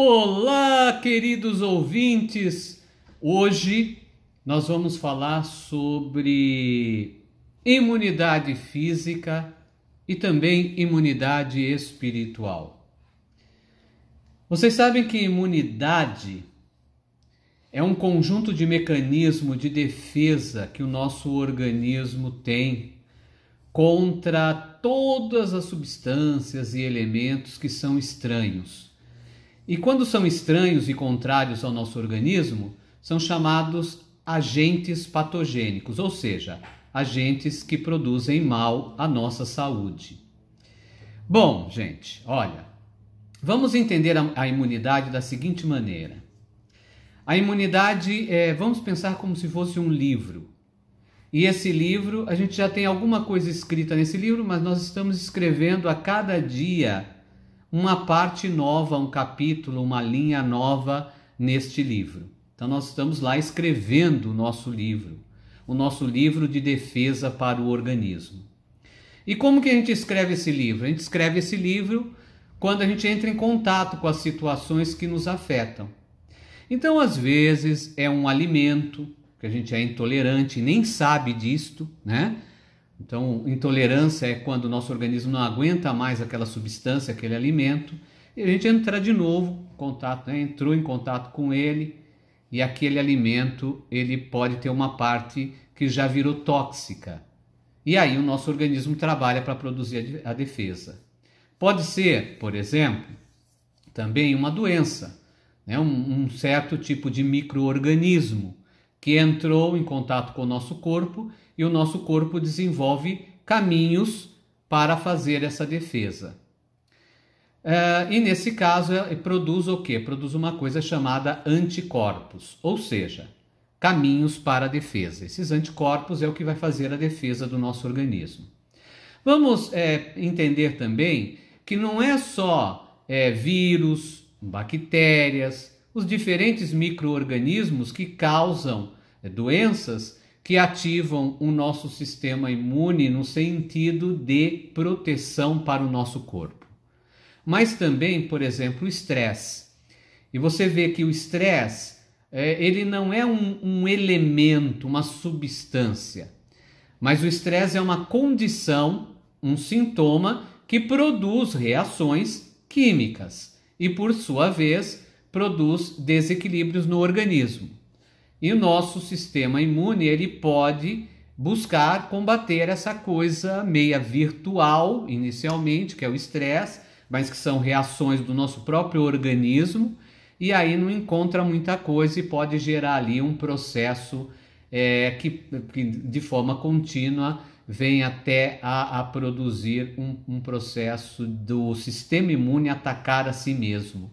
Olá, queridos ouvintes! Hoje nós vamos falar sobre imunidade física e também imunidade espiritual. Vocês sabem que imunidade é um conjunto de mecanismo de defesa que o nosso organismo tem contra todas as substâncias e elementos que são estranhos. E quando são estranhos e contrários ao nosso organismo, são chamados agentes patogênicos, ou seja, agentes que produzem mal à nossa saúde. Bom, gente, olha, vamos entender a, a imunidade da seguinte maneira. A imunidade, é, vamos pensar como se fosse um livro. E esse livro, a gente já tem alguma coisa escrita nesse livro, mas nós estamos escrevendo a cada dia uma parte nova, um capítulo, uma linha nova neste livro. Então, nós estamos lá escrevendo o nosso livro, o nosso livro de defesa para o organismo. E como que a gente escreve esse livro? A gente escreve esse livro quando a gente entra em contato com as situações que nos afetam. Então, às vezes, é um alimento que a gente é intolerante e nem sabe disto, né? Então, intolerância é quando o nosso organismo não aguenta mais aquela substância, aquele alimento, e a gente entra de novo, contato, né? entrou em contato com ele, e aquele alimento ele pode ter uma parte que já virou tóxica. E aí o nosso organismo trabalha para produzir a defesa. Pode ser, por exemplo, também uma doença, né? um, um certo tipo de microorganismo que entrou em contato com o nosso corpo e o nosso corpo desenvolve caminhos para fazer essa defesa. Uh, e nesse caso, é, produz o que? Produz uma coisa chamada anticorpos, ou seja, caminhos para a defesa. Esses anticorpos é o que vai fazer a defesa do nosso organismo. Vamos é, entender também que não é só é, vírus, bactérias, os diferentes micro-organismos que causam é, doenças que ativam o nosso sistema imune no sentido de proteção para o nosso corpo. Mas também, por exemplo, o estresse. E você vê que o estresse, é, ele não é um, um elemento, uma substância, mas o estresse é uma condição, um sintoma que produz reações químicas e, por sua vez, produz desequilíbrios no organismo. E o nosso sistema imune ele pode buscar combater essa coisa meia virtual inicialmente, que é o estresse, mas que são reações do nosso próprio organismo, e aí não encontra muita coisa e pode gerar ali um processo é, que, que, de forma contínua vem até a, a produzir um, um processo do sistema imune atacar a si mesmo,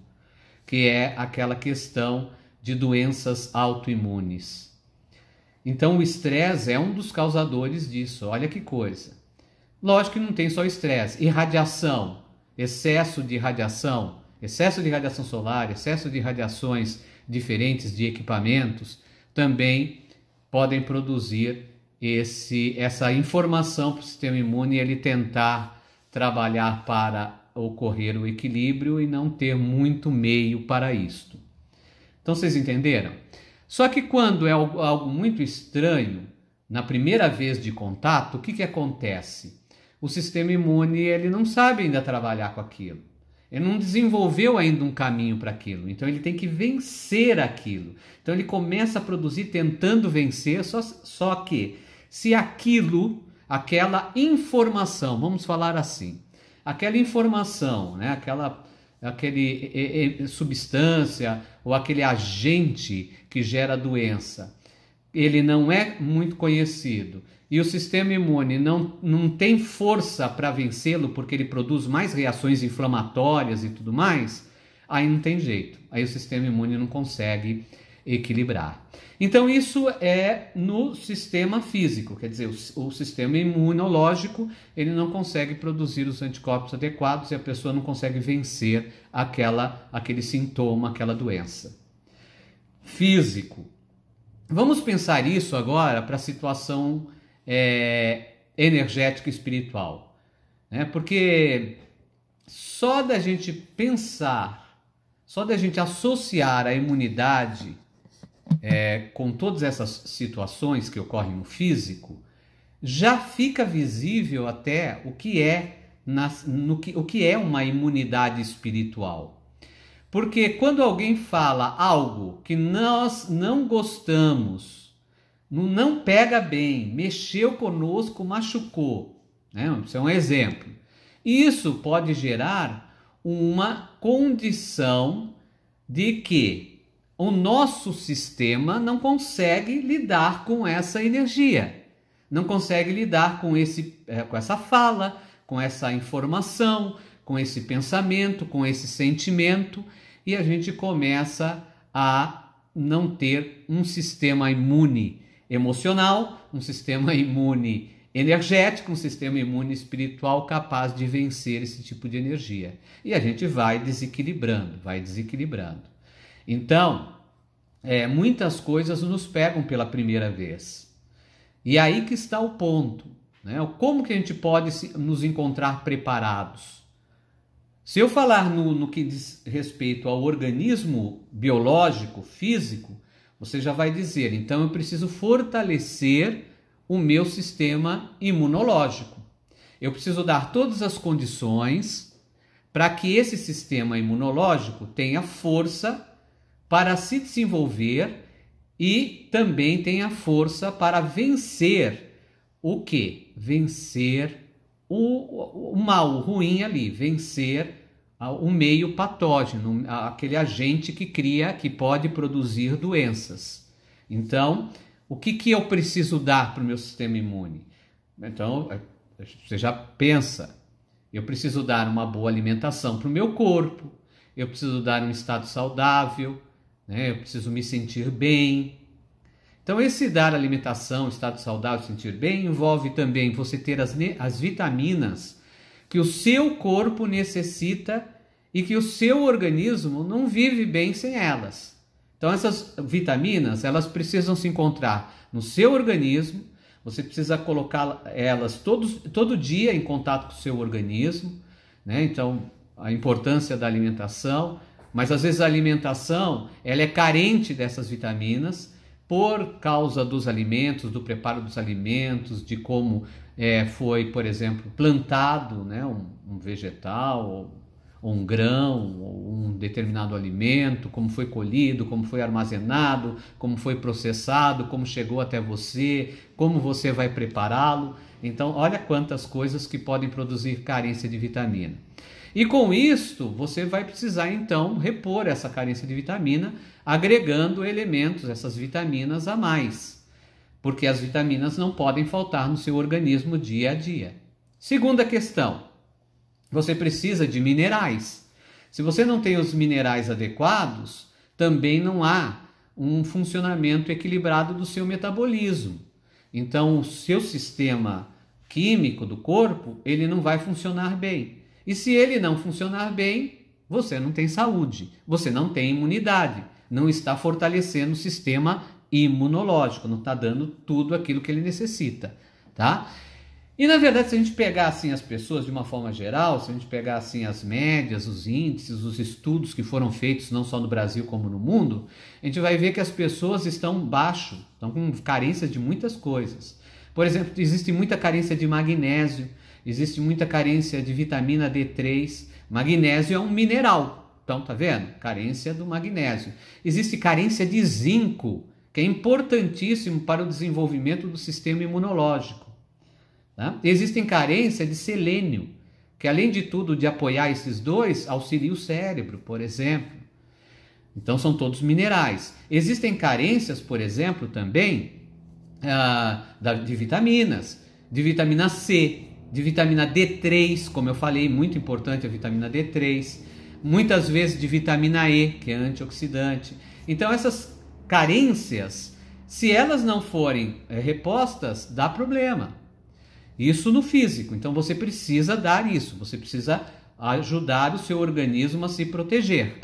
que é aquela questão de doenças autoimunes. Então, o estresse é um dos causadores disso. Olha que coisa. Lógico que não tem só estresse. Irradiação, excesso de radiação, excesso de radiação solar, excesso de radiações diferentes de equipamentos também podem produzir esse, essa informação para o sistema imune ele tentar trabalhar para ocorrer o equilíbrio e não ter muito meio para isto. Então vocês entenderam? Só que quando é algo muito estranho, na primeira vez de contato, o que, que acontece? O sistema imune ele não sabe ainda trabalhar com aquilo. Ele não desenvolveu ainda um caminho para aquilo. Então ele tem que vencer aquilo. Então ele começa a produzir tentando vencer, só, só que se aquilo, aquela informação, vamos falar assim, aquela informação, né, aquela aquele substância ou aquele agente que gera doença. Ele não é muito conhecido e o sistema imune não, não tem força para vencê-lo porque ele produz mais reações inflamatórias e tudo mais, aí não tem jeito. Aí o sistema imune não consegue equilibrar. Então, isso é no sistema físico, quer dizer, o, o, sistema imunológico ele não consegue produzir os anticorpos adequados e a pessoa não consegue vencer aquela, aquele sintoma, aquela doença. Físico. Vamos pensar isso agora para a situação é, energética e espiritual. Né? Porque só da gente pensar, só da gente associar a imunidade é, com todas essas situações que ocorrem no físico, já fica visível até o que é nas, no que, o que é uma imunidade espiritual. Porque quando alguém fala algo que nós não gostamos, não pega bem, mexeu conosco, machucou, né? isso é um exemplo. Isso pode gerar uma condição de que o nosso sistema não consegue lidar com essa energia, não consegue lidar com, esse, eh, com essa fala, com essa informação, com esse pensamento, com esse sentimento, e a gente começa a não ter um sistema imune emocional, um sistema imune energético, um sistema imune espiritual capaz de vencer esse tipo de energia. E a gente vai desequilibrando, vai desequilibrando. Então, é, muitas coisas nos pegam pela primeira vez. E é aí que está o ponto. Né? Como que a gente pode se, nos encontrar preparados? Se eu falar no, no que diz respeito ao organismo biológico, físico, você já vai dizer, então eu preciso fortalecer o meu sistema imunológico. Eu preciso dar todas as condições para que esse sistema imunológico tenha força para se desenvolver e também tem a força para vencer o que? Vencer o, o mal, o ruim ali, vencer o meio patógeno, aquele agente que cria, que pode produzir doenças. Então, o que, que eu preciso dar para o meu sistema imune? Então, é, você já pensa, eu preciso dar uma boa alimentação para o meu corpo, eu preciso dar um estado saudável, né? eu preciso me sentir bem. Então, esse dar alimentação, estado saudável, sentir bem, envolve também você ter as, as vitaminas que o seu corpo necessita e que o seu organismo não vive bem sem elas. Então, essas vitaminas, elas precisam se encontrar no seu organismo, você precisa colocar elas todos, todo dia em contato com o seu organismo, né? Então, a importância da alimentação, mas às vezes a alimentação ela é carente dessas vitaminas por causa dos alimentos, do preparo dos alimentos, de como é, foi, por exemplo, plantado né, um, um vegetal, ou, ou um grão, ou um determinado alimento, como foi colhido, como foi armazenado, como foi processado, como chegou até você, como você vai prepará-lo. Então, olha quantas coisas que podem produzir carência de vitamina. E com isto, você vai precisar então repor essa carência de vitamina, agregando elementos, essas vitaminas a mais, porque as vitaminas não podem faltar no seu organismo dia a dia. Segunda questão: você precisa de minerais. Se você não tem os minerais adequados, também não há um funcionamento equilibrado do seu metabolismo. Então, o seu sistema químico do corpo, ele não vai funcionar bem. E se ele não funcionar bem, você não tem saúde, você não tem imunidade, não está fortalecendo o sistema imunológico, não está dando tudo aquilo que ele necessita, tá? E na verdade, se a gente pegar assim as pessoas de uma forma geral, se a gente pegar assim as médias, os índices, os estudos que foram feitos não só no Brasil como no mundo, a gente vai ver que as pessoas estão baixo, estão com carência de muitas coisas. Por exemplo, existe muita carência de magnésio, existe muita carência de vitamina D3. Magnésio é um mineral. Então, tá vendo? Carência do magnésio. Existe carência de zinco, que é importantíssimo para o desenvolvimento do sistema imunológico. Tá? Existem carência de selênio, que além de tudo de apoiar esses dois, auxilia o cérebro, por exemplo. Então são todos minerais. Existem carências, por exemplo, também uh, de vitaminas, de vitamina C, de vitamina D3, como eu falei, muito importante a vitamina D3, muitas vezes de vitamina E, que é antioxidante. Então essas carências, se elas não forem é, repostas, dá problema. Isso no físico. Então você precisa dar isso, você precisa ajudar o seu organismo a se proteger.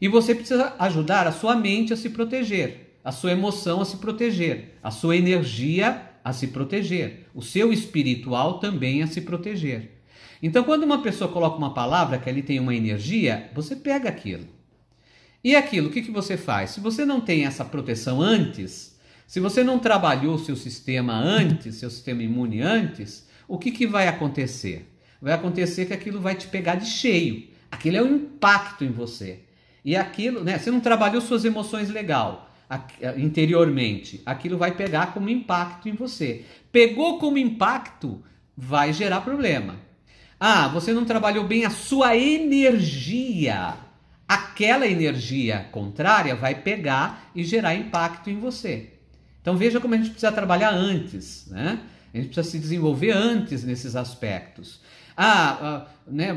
E você precisa ajudar a sua mente a se proteger, a sua emoção a se proteger, a sua energia a se proteger, o seu espiritual também a se proteger. Então, quando uma pessoa coloca uma palavra que ali tem uma energia, você pega aquilo. E aquilo, o que, que você faz? Se você não tem essa proteção antes, se você não trabalhou seu sistema antes, seu sistema imune antes, o que, que vai acontecer? Vai acontecer que aquilo vai te pegar de cheio. Aquilo é um impacto em você. E aquilo, né? Você não trabalhou suas emoções legal. Eh, interiormente, aquilo vai pegar como impacto em você. Pegou como impacto, vai gerar problema. Ah, você não trabalhou bem a sua energia. Aquela energia contrária vai pegar e gerar impacto em você. Então veja como a gente precisa trabalhar antes, né? A gente precisa se desenvolver antes nesses aspectos. Ah, ah, né,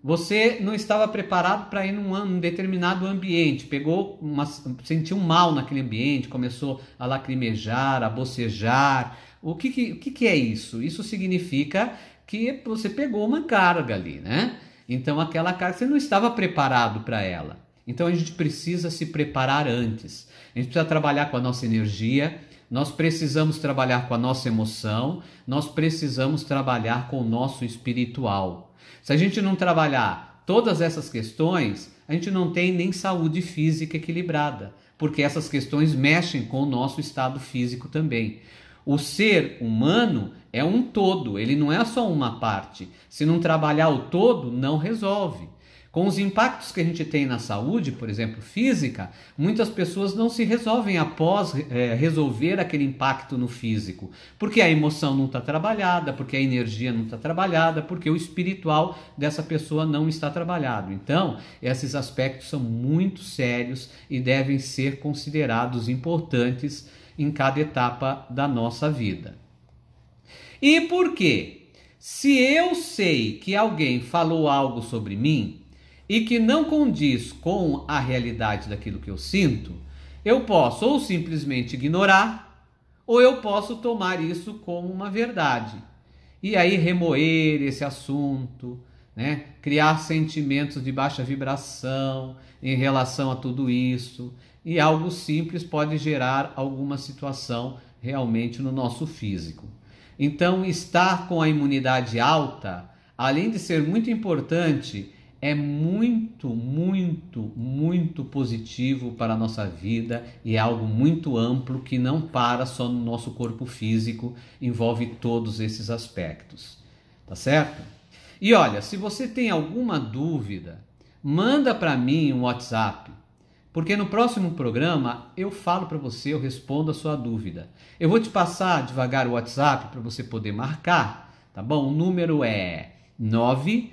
você não estava preparado para ir num, determinado ambiente, pegou uma, sentiu mal naquele ambiente, começou a lacrimejar, a bocejar. O que, que, o que, que é isso? Isso significa que você pegou uma carga ali, né? Então aquela carga você não estava preparado para ela. Então a gente precisa se preparar antes. A gente precisa trabalhar com a nossa energia, nós precisamos trabalhar com a nossa emoção, nós precisamos trabalhar com o nosso espiritual. Se a gente não trabalhar todas essas questões, a gente não tem nem saúde física equilibrada, porque essas questões mexem com o nosso estado físico também. O ser humano é um todo, ele não é só uma parte. Se não trabalhar o todo, não resolve. Com os impactos que a gente tem na saúde, por exemplo, física, muitas pessoas não se resolvem após é, resolver aquele impacto no físico, porque a emoção não está trabalhada, porque a energia não está trabalhada, porque o espiritual dessa pessoa não está trabalhado. Então, esses aspectos são muito sérios e devem ser considerados importantes em cada etapa da nossa vida. E por quê? Se eu sei que alguém falou algo sobre mim, e que não condiz com a realidade daquilo que eu sinto, eu posso ou simplesmente ignorar, ou eu posso tomar isso como uma verdade. E aí remoer esse assunto, né? criar sentimentos de baixa vibração em relação a tudo isso. E algo simples pode gerar alguma situação realmente no nosso físico. Então, estar com a imunidade alta, além de ser muito importante é muito, muito, muito positivo para a nossa vida e é algo muito amplo que não para só no nosso corpo físico, envolve todos esses aspectos. Tá certo? E olha, se você tem alguma dúvida, manda para mim um WhatsApp, porque no próximo programa eu falo para você, eu respondo a sua dúvida. Eu vou te passar devagar o WhatsApp para você poder marcar, tá bom? O número é 9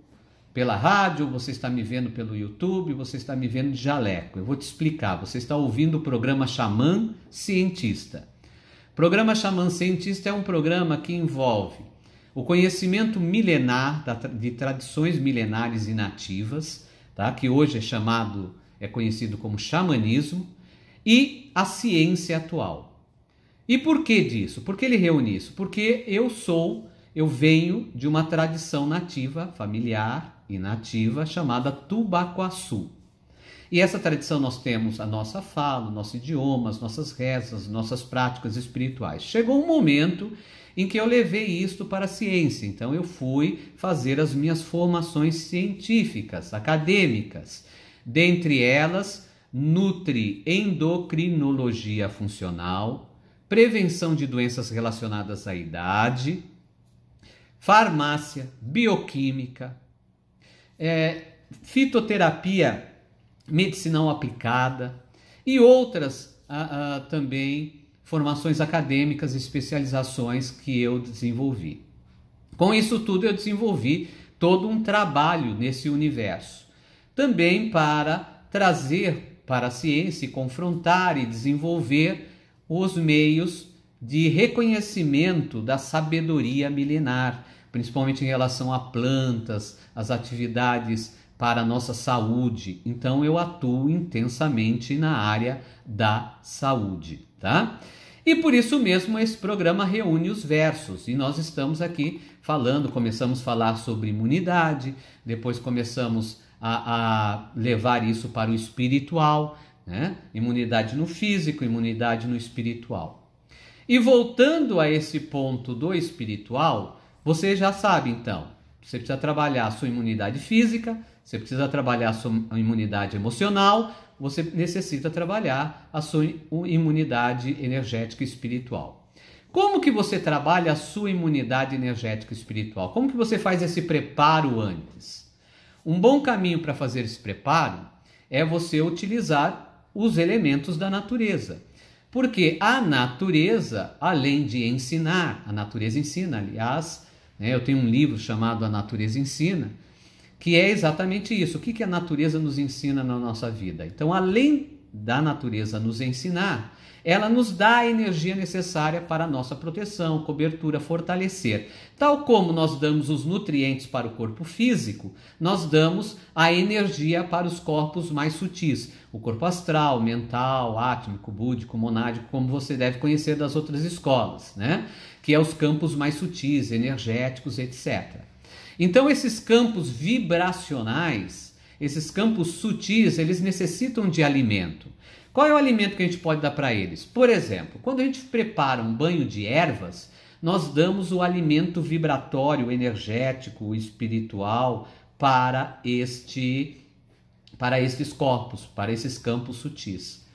pela rádio, você está me vendo pelo YouTube, você está me vendo de jaleco. Eu vou te explicar. Você está ouvindo o programa Xamã Cientista. O programa Xamã Cientista é um programa que envolve o conhecimento milenar de tradições milenares e nativas, tá? que hoje é chamado, é conhecido como xamanismo, e a ciência atual. E por que disso? Por que ele reúne isso? Porque eu sou, eu venho de uma tradição nativa, familiar, inativa chamada Tubacuaçu. E essa tradição nós temos a nossa fala, o nosso idioma, as nossas rezas, nossas práticas espirituais. Chegou um momento em que eu levei isto para a ciência, então eu fui fazer as minhas formações científicas, acadêmicas. Dentre elas, nutri endocrinologia funcional, prevenção de doenças relacionadas à idade, farmácia, bioquímica, é, fitoterapia medicinal aplicada e outras a, ah, a, ah, também formações acadêmicas, especializações que eu desenvolvi. Com isso tudo, eu desenvolvi todo um trabalho nesse universo, também para trazer para a ciência, confrontar e desenvolver os meios de reconhecimento da sabedoria milenar, principalmente em relação a plantas, as atividades para a nossa saúde. Então eu atuo intensamente na área da saúde, tá? E por isso mesmo esse programa reúne os versos. E nós estamos aqui falando, começamos a falar sobre imunidade, depois começamos a, a levar isso para o espiritual, né? Imunidade no físico, imunidade no espiritual. E voltando a esse ponto do espiritual, você já sabe então, você precisa trabalhar a sua imunidade física, você precisa trabalhar a sua imunidade emocional, você necessita trabalhar a sua imunidade energética e espiritual. Como que você trabalha a sua imunidade energética e espiritual? Como que você faz esse preparo antes? Um bom caminho para fazer esse preparo é você utilizar os elementos da natureza. Porque a natureza, além de ensinar, a natureza ensina, aliás, é, eu tenho um livro chamado A Natureza Ensina, que é exatamente isso. O que, que a natureza nos ensina na nossa vida? Então, além da natureza nos ensinar, ela nos dá a energia necessária para a nossa proteção, cobertura, fortalecer. Tal como nós damos os nutrientes para o corpo físico, nós damos a energia para os corpos mais sutis o corpo astral, mental, átmico, búdico, monádico, como você deve conhecer das outras escolas, né? Que é os campos mais sutis, energéticos, etc. Então esses campos vibracionais, esses campos sutis, eles necessitam de alimento. Qual é o alimento que a gente pode dar para eles? Por exemplo, quando a gente prepara um banho de ervas, nós damos o alimento vibratório, energético, espiritual para este para esses corpos, para esses campos sutis.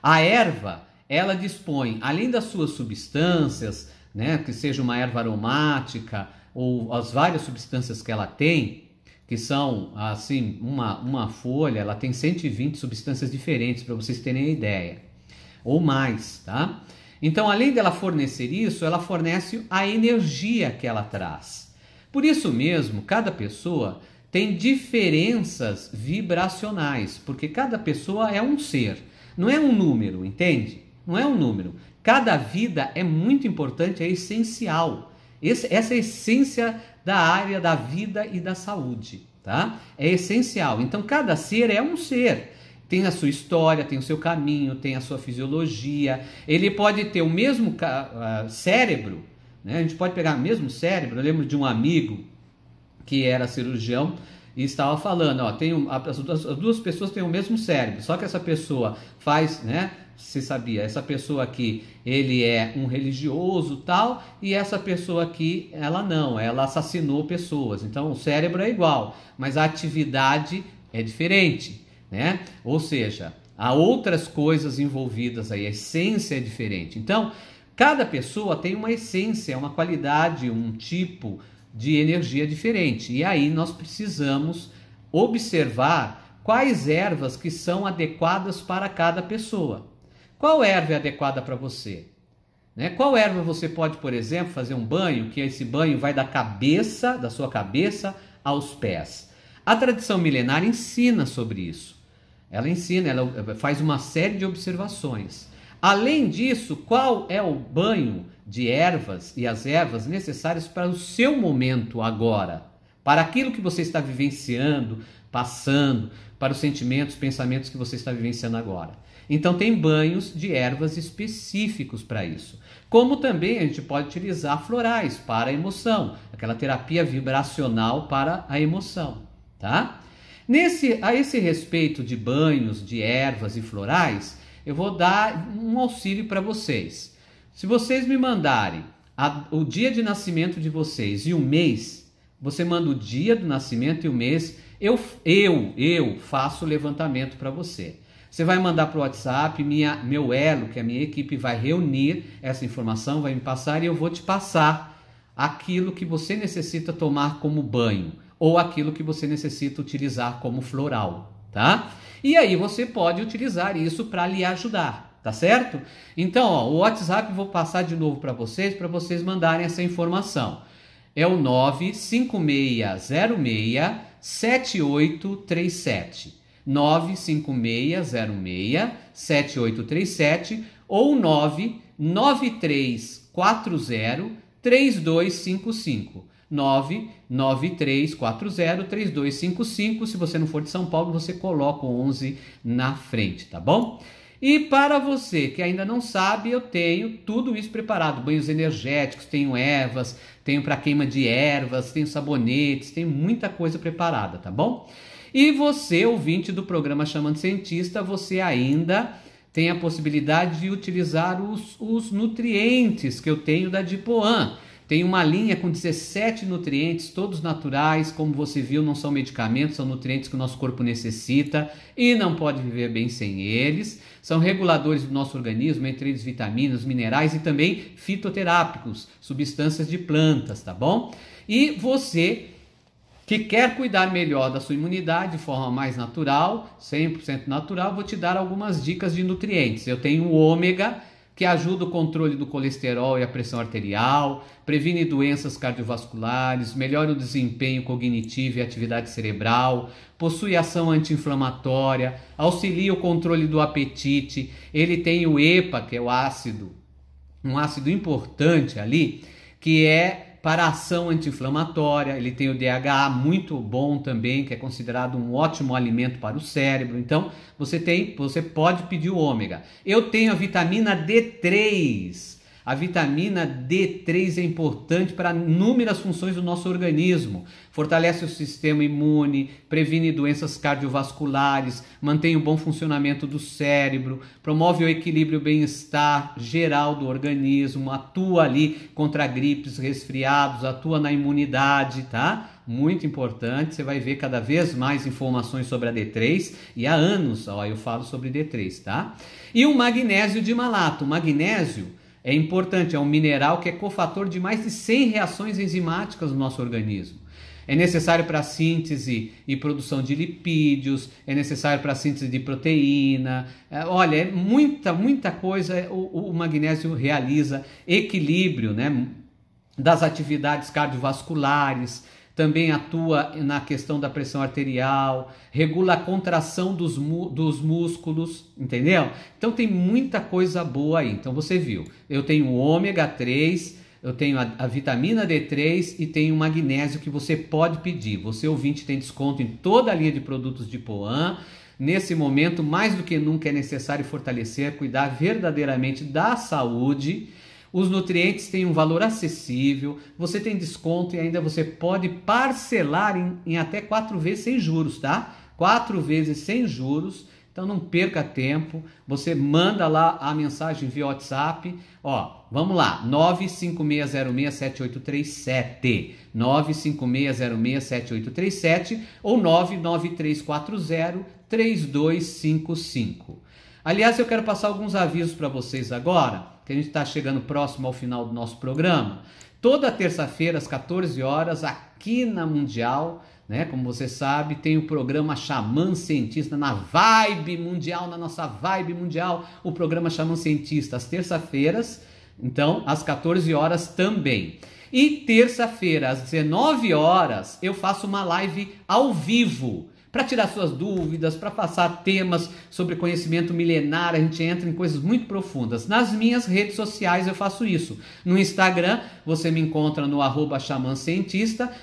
A erva, ela dispõe, além das suas substâncias, né, que seja uma erva aromática ou as várias substâncias que ela tem, que são assim, uma, uma folha, ela tem 120 substâncias diferentes para vocês terem a ideia, ou mais, tá? Então, além dela fornecer isso, ela fornece a energia que ela traz. Por isso mesmo, cada pessoa tem diferenças vibracionais, porque cada pessoa é um ser, não é um número, entende? Não é um número. Cada vida é muito importante, é essencial. Esse, essa é a essência da área da vida e da saúde, tá? É essencial. Então, cada ser é um ser. Tem a sua história, tem o seu caminho, tem a sua fisiologia. Ele pode ter o mesmo ah, cérebro, né? A gente pode pegar o mesmo cérebro. Eu lembro de um amigo que era cirurgião, e estava falando, ó, tem um, as, duas, as duas pessoas têm o mesmo cérebro, só que essa pessoa faz, né? Se sabia, essa pessoa aqui, ele é um religioso tal, e essa pessoa aqui, ela não, ela assassinou pessoas. Então o cérebro é igual, mas a atividade é diferente, né? Ou seja, há outras coisas envolvidas aí, a essência é diferente. Então, cada pessoa tem uma essência, uma qualidade, um tipo, de energia diferente. E aí nós precisamos observar quais ervas que são adequadas para cada pessoa. Qual erva é adequada para você? Né? Qual erva você pode, por exemplo, fazer um banho, que esse banho vai da cabeça, da sua cabeça, aos pés. A tradição milenar ensina sobre isso. Ela ensina, ela faz uma série de observações. Além disso, qual é o banho de ervas e as ervas necessárias para o seu momento agora? Para aquilo que você está vivenciando, passando, para os sentimentos, pensamentos que você está vivenciando agora. Então, tem banhos de ervas específicos para isso. Como também a gente pode utilizar florais para a emoção, aquela terapia vibracional para a emoção, tá? Nesse, a esse respeito de banhos, de ervas e florais, eu vou dar um auxílio para vocês. Se vocês me mandarem a, o dia de nascimento de vocês e o mês, você manda o dia do nascimento e o mês, eu, eu, eu faço o levantamento para você. Você vai mandar para o WhatsApp, minha, meu elo, que a minha equipe vai reunir essa informação, vai me passar e eu vou te passar aquilo que você necessita tomar como banho ou aquilo que você necessita utilizar como floral, tá? E aí você pode utilizar isso para lhe ajudar, tá certo? Então, ó, o WhatsApp vou passar de novo para vocês, para vocês mandarem essa informação. É o 95606 7837. 95606 7837 ou 99340 3255. 993403255. Se você não for de São Paulo, você coloca o 11 na frente, tá bom? E para você que ainda não sabe, eu tenho tudo isso preparado: banhos energéticos, tenho ervas, tenho para queima de ervas, tenho sabonetes, tenho muita coisa preparada, tá bom? E você, ouvinte do programa Chamando Cientista, você ainda tem a possibilidade de utilizar os, os nutrientes que eu tenho da Dipoan tem uma linha com 17 nutrientes, todos naturais, como você viu, não são medicamentos, são nutrientes que o nosso corpo necessita e não pode viver bem sem eles. São reguladores do nosso organismo, entre eles vitaminas, minerais e também fitoterápicos, substâncias de plantas, tá bom? E você que quer cuidar melhor da sua imunidade de forma mais natural, 100% natural, vou te dar algumas dicas de nutrientes. Eu tenho o ômega que ajuda o controle do colesterol e a pressão arterial, previne doenças cardiovasculares, melhora o desempenho cognitivo e atividade cerebral, possui ação anti-inflamatória, auxilia o controle do apetite, ele tem o EPA, que é o ácido, um ácido importante ali, que é para ação anti-inflamatória, ele tem o DHA muito bom também, que é considerado um ótimo alimento para o cérebro. Então, você tem, você pode pedir o ômega. Eu tenho a vitamina D3, a vitamina D3 é importante para inúmeras funções do nosso organismo. Fortalece o sistema imune, previne doenças cardiovasculares, mantém o um bom funcionamento do cérebro, promove o equilíbrio e bem-estar geral do organismo, atua ali contra gripes, resfriados, atua na imunidade, tá? muito importante. Você vai ver cada vez mais informações sobre a D3 e há anos, ó, eu falo sobre D3, tá? E o magnésio de malato. O magnésio é importante, é um mineral que é cofator de mais de 100 reações enzimáticas no nosso organismo. É necessário para a síntese e produção de lipídios, é necessário para a síntese de proteína. É, olha, é muita, muita coisa é, o, o magnésio realiza. Equilíbrio né, das atividades cardiovasculares, também atua na questão da pressão arterial, regula a contração dos, dos músculos, entendeu? Então tem muita coisa boa aí. Então você viu, eu tenho o ômega 3, eu tenho a, a, vitamina D3 e tenho magnésio que você pode pedir. Você ouvinte tem desconto em toda a linha de produtos de Poan. Nesse momento, mais do que nunca é necessário fortalecer, cuidar verdadeiramente da saúde os nutrientes têm um valor acessível, você tem desconto e ainda você pode parcelar em, em até quatro vezes sem juros, tá? Quatro vezes sem juros. Então não perca tempo, você manda lá a mensagem via WhatsApp, ó, vamos lá, 956067837, 956067837 ou 993403255. Aliás, eu quero passar alguns avisos para vocês agora que a gente está chegando próximo ao final do nosso programa. Toda terça-feira, às 14 horas, aqui na Mundial, né? Como você sabe, tem o programa Xamã Cientista na Vibe Mundial, na nossa Vibe Mundial, o programa Xamã Cientista, às terça-feiras, então, às 14 horas também. E terça-feira, às 19 horas, eu faço uma live ao vivo para tirar suas dúvidas, para passar temas sobre conhecimento milenar, a gente entra em coisas muito profundas. Nas minhas redes sociais eu faço isso. No Instagram você me encontra no arroba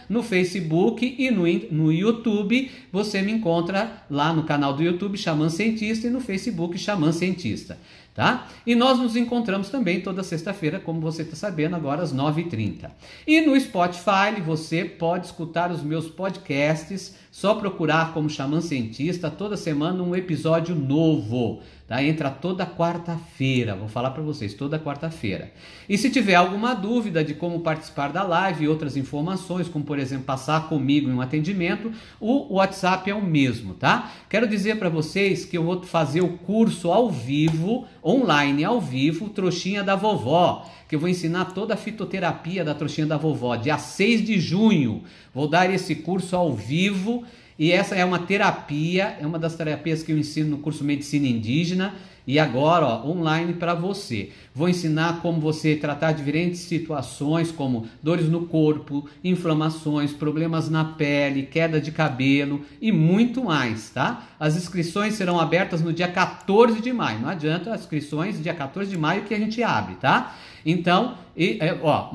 no Facebook e no, no YouTube você me encontra lá no canal do YouTube Xamã Cientista e no Facebook Xamã Cientista tá? E nós nos encontramos também toda sexta-feira, como você está sabendo, agora às 9h30. E no Spotify você pode escutar os meus podcasts, só procurar como Xamã Cientista, toda semana um episódio novo. Tá? Entra toda quarta-feira, vou falar para vocês, toda quarta-feira. E se tiver alguma dúvida de como participar da live e outras informações, como por exemplo passar comigo em um atendimento, o WhatsApp é o mesmo, tá? Quero dizer para vocês que eu vou fazer o curso ao vivo, online ao vivo, Trouxinha da Vovó que eu vou ensinar toda a fitoterapia da trouxinha da vovó, dia 6 de junho. Vou dar esse curso ao vivo e essa é uma terapia, é uma das terapias que eu ensino no curso Medicina Indígena e agora ó, online para você. Vou ensinar como você tratar diferentes situações, como dores no corpo, inflamações, problemas na pele, queda de cabelo e muito mais, tá? As inscrições serão abertas no dia 14 de maio. Não adianta as inscrições dia 14 de maio que a gente abre, tá? Então, e, é, ó,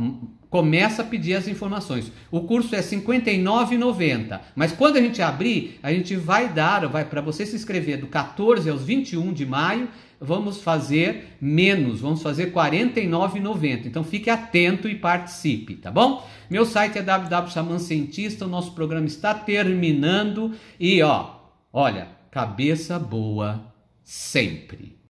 Começa a pedir as informações. O curso é R$ 59,90. Mas quando a gente abrir, a gente vai dar, vai para você se inscrever do 14 aos 21 de maio, vamos fazer menos, vamos fazer R$ 49,90. Então fique atento e participe, tá bom? Meu site é www.xamancientista, o nosso programa está terminando e ó, olha, cabeça boa sempre.